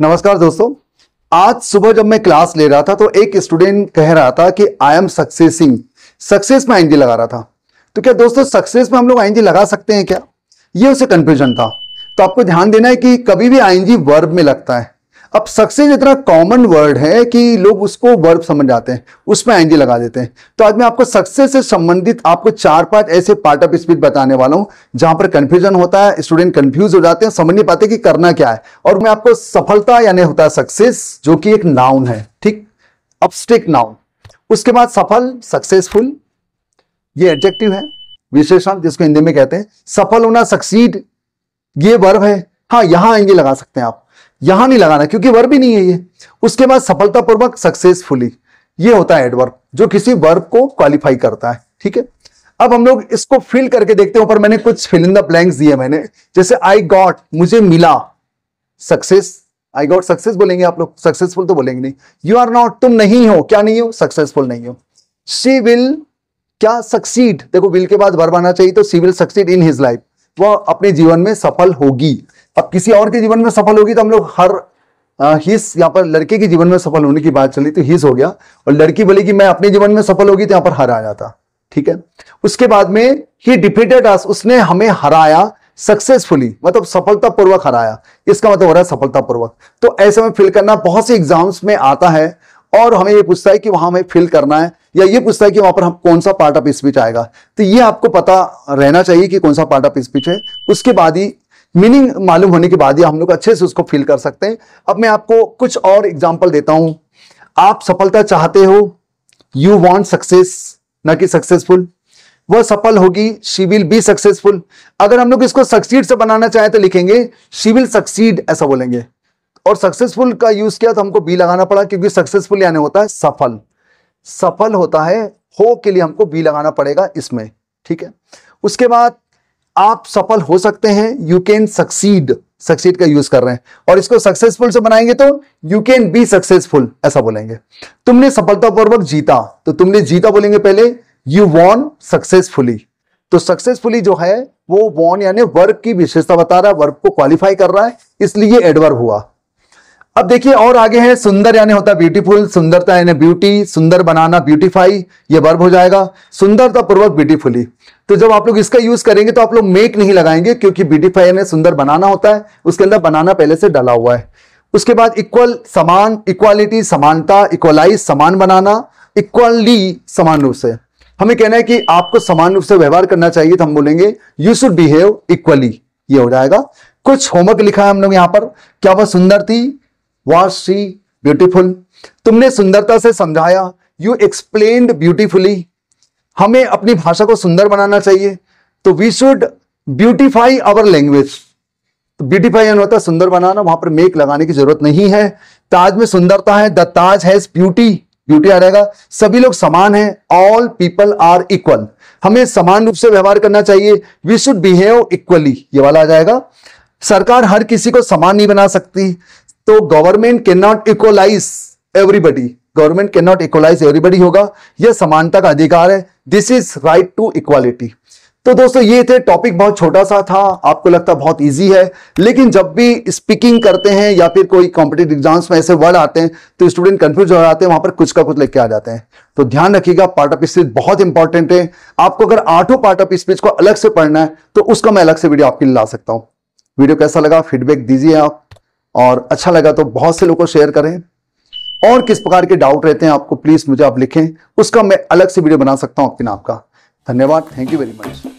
नमस्कार दोस्तों आज सुबह जब मैं क्लास ले रहा था तो एक स्टूडेंट कह रहा था कि आई एम सक्सेसिंग सक्सेस में आईएनजी लगा रहा था तो क्या दोस्तों सक्सेस में हम लोग आईएनजी लगा सकते हैं क्या ये उसे कंफ्यूजन था तो आपको ध्यान देना है कि कभी भी आईएनजी वर्ब में लगता है अब सक्सेस इतना कॉमन वर्ड है कि लोग उसको वर्ब समझ जाते हैं उसमें एनजी लगा देते हैं तो आज मैं आपको सक्सेस से संबंधित आपको चार पांच ऐसे पार्ट ऑफ स्पीच बताने वाला हूं जहां पर कंफ्यूजन होता है स्टूडेंट कंफ्यूज हो जाते हैं समझ नहीं पाते कि करना क्या है और मैं आपको सफलता यानी होता है सक्सेस जो कि एक नाउन है ठीक अपस्टिक नाउन उसके बाद सफल सक्सेसफुल ये एडजेक्टिव है विशेषण जिसको हिंदी में कहते हैं सफल होना सक्सीड ये वर्ब है हाँ यहां आएंगे लगा सकते हैं आप यहां नहीं लगाना क्योंकि वर्ब ही नहीं है ये उसके बाद सफलतापूर्वक सक्सेसफुली ये होता है एडवर्ब जो किसी वर्ब को क्वालिफाई करता है ठीक है अब हम लोग इसको फिल करके देखते हैं ऊपर मैंने कुछ फिल इन द ब्लैंक्स दिए मैंने जैसे आई गॉट मुझे मिला सक्सेस आई गॉट सक्सेस बोलेंगे आप लोग सक्सेसफुल तो बोलेंगे नहीं यू आर नॉट तुम नहीं हो क्या नहीं हो सक्सेसफुल नहीं हो सी विल क्या सक्सीड देखो विल के बाद वर्ब चाहिए तो she will succeed in his life वह अपने जीवन में सफल होगी अब किसी और के जीवन में सफल होगी तो हम लोग हर हिस यहाँ पर लड़के के जीवन में सफल होने की बात चली तो हिस हो गया और लड़की बोली कि मैं अपने जीवन में सफल होगी तो यहाँ पर हर आ जाता ठीक है उसके बाद में ही डिफीटेड उसने हमें हराया सक्सेसफुली मतलब सफलतापूर्वक हराया इसका मतलब हो रहा है सफलतापूर्वक तो ऐसे में फिल करना बहुत से एग्जाम्स में आता है और हमें ये पूछता है कि वहां हमें फिल करना है या ये पूछता है कि वहां पर हम कौन सा पार्ट ऑफ स्पीच आएगा तो ये आपको पता रहना चाहिए कि कौन सा पार्ट ऑफ स्पीच है उसके बाद ही मीनिंग मालूम होने के बाद ही हम लोग अच्छे से उसको फील कर सकते हैं अब मैं आपको कुछ और एग्जाम्पल देता हूं आप सफलता चाहते हो यू वॉन्ट सक्सेस न कि सक्सेसफुल वह सफल होगी शी विल बी सक्सेसफुल अगर हम लोग इसको सक्सीड से बनाना चाहें तो लिखेंगे शी विल सक्सीड ऐसा बोलेंगे और सक्सेसफुल का यूज किया तो हमको बी लगाना पड़ा क्योंकि सक्सेसफुल यानी होता है सफल सफल होता है हो के लिए हमको बी लगाना पड़ेगा इसमें ठीक है उसके बाद आप सफल हो सकते हैं यू कैन सक्सीड सक्सीड का यूज कर रहे हैं और इसको सक्सेसफुल से बनाएंगे तो यू कैन बी सक्सेसफुल ऐसा बोलेंगे तुमने सफलतापूर्वक जीता तो तुमने जीता बोलेंगे पहले यू वॉन सक्सेसफुली तो सक्सेसफुली जो है वो वॉन यानी वर्क की विशेषता बता रहा है वर्क को क्वालिफाई कर रहा है इसलिए एडवर्ब हुआ अब देखिए और आगे है सुंदर यानी होता है ब्यूटीफुल सुंदरता यानी ब्यूटी सुंदर बनाना ब्यूटीफाई ये वर्ब हो जाएगा सुंदरता पूर्वक ब्यूटीफुली तो जब आप लोग इसका यूज करेंगे तो आप लोग मेक नहीं लगाएंगे क्योंकि ब्यूटीफाई यानी सुंदर बनाना होता है उसके अंदर बनाना पहले से डला हुआ है उसके बाद इक्वल समान इक्वालिटी समानता इक्वलाइज समान बनाना इक्वली समान रूप से हमें कहना है कि आपको समान रूप से व्यवहार करना चाहिए तो हम बोलेंगे यू शुड बिहेव इक्वली ये हो जाएगा कुछ होमवर्क लिखा है हम लोग यहाँ पर क्या वह सुंदर थी वॉज सी ब्यूटिफुल तुमने सुंदरता से समझाया यू एक्सप्लेन ब्यूटिफुली हमें अपनी भाषा को सुंदर बनाना चाहिए तो we should beautify our language तो ब्यूटिफाई यानी होता है सुंदर बनाना वहां पर मेक लगाने की जरूरत नहीं है ताज में सुंदरता है the Taj has beauty beauty आ जाएगा सभी लोग समान हैं ऑल पीपल आर इक्वल हमें समान रूप से व्यवहार करना चाहिए वी शुड बिहेव इक्वली ये वाला आ जाएगा सरकार हर किसी को समान नहीं बना सकती तो government can not equalise everybody government can not equalise everybody होगा यह समानता का अधिकार है this is right to equality तो दोस्तों ये थे टॉपिक बहुत छोटा सा था आपको लगता बहुत इजी है लेकिन जब भी स्पीकिंग करते हैं या फिर कोई कॉम्पिटेटिव एग्जाम्स में ऐसे वर्ड आते हैं तो स्टूडेंट कंफ्यूज हो जाते हैं वहां पर कुछ का कुछ लेके आ जाते हैं तो ध्यान रखिएगा पार्ट ऑफ स्पीच बहुत इंपॉर्टेंट है आपको अगर आठों पार्ट ऑफ स्पीच को अलग से पढ़ना है तो उसका मैं अलग से वीडियो आपके लिए ला सकता हूँ वीडियो कैसा लगा फीडबैक दीजिए आप और अच्छा लगा तो बहुत से लोगों को शेयर करें और किस प्रकार के डाउट रहते हैं आपको प्लीज़ मुझे आप लिखें उसका मैं अलग से वीडियो बना सकता हूं अपने आपका धन्यवाद थैंक यू वेरी मच